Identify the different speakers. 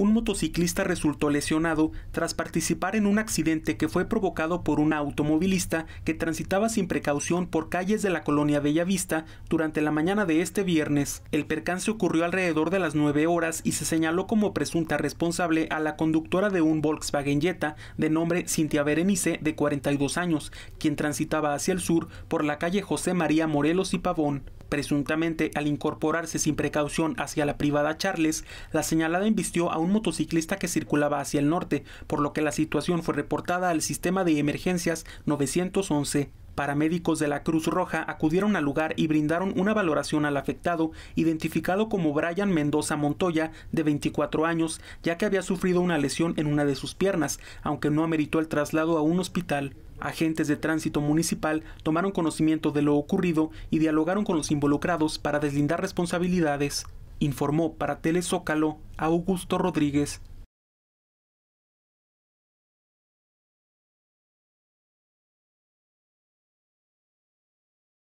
Speaker 1: un motociclista resultó lesionado tras participar en un accidente que fue provocado por un automovilista que transitaba sin precaución por calles de la colonia Bellavista durante la mañana de este viernes. El percance ocurrió alrededor de las 9 horas y se señaló como presunta responsable a la conductora de un Volkswagen Jetta de nombre Cintia Berenice de 42 años, quien transitaba hacia el sur por la calle José María Morelos y Pavón. Presuntamente, al incorporarse sin precaución hacia la privada Charles, la señalada invistió a un motociclista que circulaba hacia el norte, por lo que la situación fue reportada al sistema de emergencias 911. Paramédicos de la Cruz Roja acudieron al lugar y brindaron una valoración al afectado, identificado como Brian Mendoza Montoya, de 24 años, ya que había sufrido una lesión en una de sus piernas, aunque no ameritó el traslado a un hospital. Agentes de tránsito municipal tomaron conocimiento de lo ocurrido y dialogaron con los involucrados para deslindar responsabilidades informó para Telezócalo Augusto
Speaker 2: Rodríguez